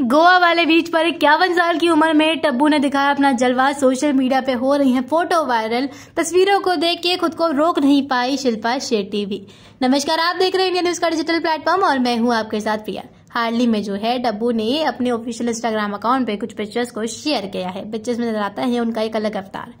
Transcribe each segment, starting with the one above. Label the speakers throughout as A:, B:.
A: गोवा वाले बीच पर इक्यावन साल की उम्र में टब्बू ने दिखाया अपना जलवा सोशल मीडिया पे हो रही है फोटो वायरल तस्वीरों को देख के खुद को रोक नहीं पाई शिल्पा शेट्टी भी नमस्कार आप देख रहे हैं इंडिया न्यूज का डिजिटल प्लेटफॉर्म और मैं हूँ आपके साथ प्रिया हाल ही में जो है डब्बू ने अपने ऑफिशियल इंस्टाग्राम अकाउंट पे कुछ पिक्चर्स को शेयर किया है पिक्चर्स में नजर आता है उनका एक अलग अवतार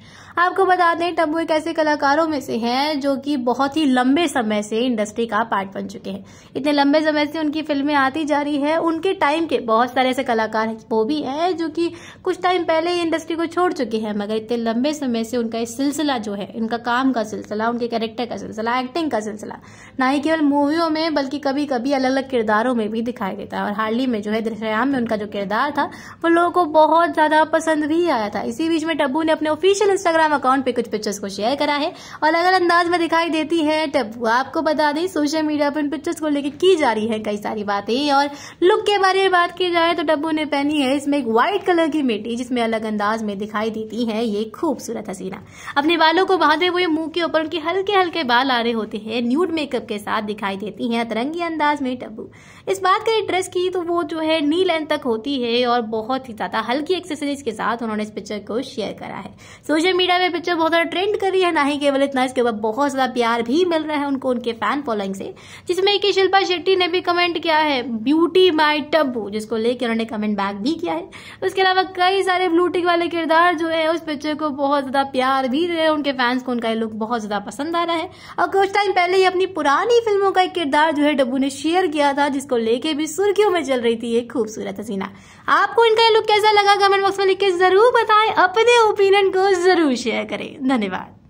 A: आपको बता दें डब्बू एक ऐसे कलाकारों में से हैं जो कि बहुत ही लंबे समय से इंडस्ट्री का पार्ट बन चुके हैं इतने लंबे समय से उनकी फिल्में आती जा रही है उनके टाइम के बहुत सारे ऐसे कलाकार वो भी हैं जो कि कुछ टाइम पहले ही इंडस्ट्री को छोड़ चुके हैं मगर इतने लंबे समय से उनका सिलसिला जो है इनका काम का सिलसिला उनके कैरेक्टर का सिलसिला एक्टिंग का सिलसिला ना ही केवल मूवियों में बल्कि कभी कभी अलग अलग किरदारों में भी दिखाया गया था और ही में जो है दृश्यम में उनका जो किरदार था वो लोगों को बहुत ज़्यादा पसंद भी आया था इसी बीच में टब्बू ने अपने ऑफिशियल इंस्टाग्राम अकाउंट पे कुछ पिक्चर्स को शेयर करा है और अलग अलग अंदाज में दिखाई देती है टब्बू आपको बता दें सोशल मीडिया पर इन पिक्चर्स को लेकर की जा रही है कई सारी बातें और लुक के बारे में बात की जाए तो टब्बू ने पहनी है इसमें एक व्हाइट कलर की मिट्टी जिसमें अलग अंदाज में दिखाई देती है ये खूबसूरत हसीना अपने बालों को बांधे हुए मुंह के ऊपर उनके हल्के हल्के बाल आ रहे होते हैं न्यूड मेकअप के साथ दिखाई देती है तरंगी अंदाज में टब्बू इस बात का ड्रेस की तो वो जो है नी लेंथ तक होती है और बहुत ही ज़्यादा हल्की एक्सेसरीज के साथ उन्होंने इस पिक्चर को शेयर करा है सोशल मीडिया में पिक्चर बहुत ज़्यादा ट्रेंड कर रही है ना ही केवल इतना इसके ऊपर बहुत ज़्यादा प्यार भी मिल रहा है उनको उनके फैन फॉलोइंग से जिसमें कि शिल्पा शेट्टी ने भी कमेंट किया है ब्यूटी माई टब्बू जिसको लेकर उन्होंने कमेंट बैक भी किया है उसके अलावा कई सारे ब्लूटिक वाले किरदार जो है उस पिक्चर को बहुत ज़्यादा प्यार भी दे रहे हैं उनके फैंस को उनका ये लुक बहुत ज़्यादा पसंद आ रहा है और कुछ टाइम पहले ही अपनी पुरानी फिल्मों का एक किरदार जो है डब्बू ने शेयर किया था जिसको लेके भी सुर्खियों में चल रही थी ये खूबसूरत हसीना आपको इनका लुक कैसा लगा कमेंट बॉक्स में लिख के जरूर बताएं अपने ओपिनियन को जरूर शेयर करें धन्यवाद